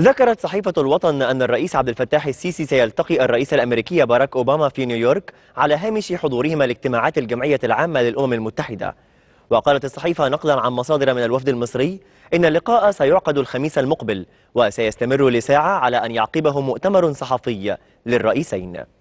ذكرت صحيفة الوطن أن الرئيس عبد الفتاح السيسي سيلتقي الرئيس الأمريكي باراك أوباما في نيويورك على هامش حضورهما لاجتماعات الجمعية العامة للأمم المتحدة وقالت الصحيفة نقلا عن مصادر من الوفد المصري إن اللقاء سيعقد الخميس المقبل وسيستمر لساعة على أن يعقبه مؤتمر صحفي للرئيسين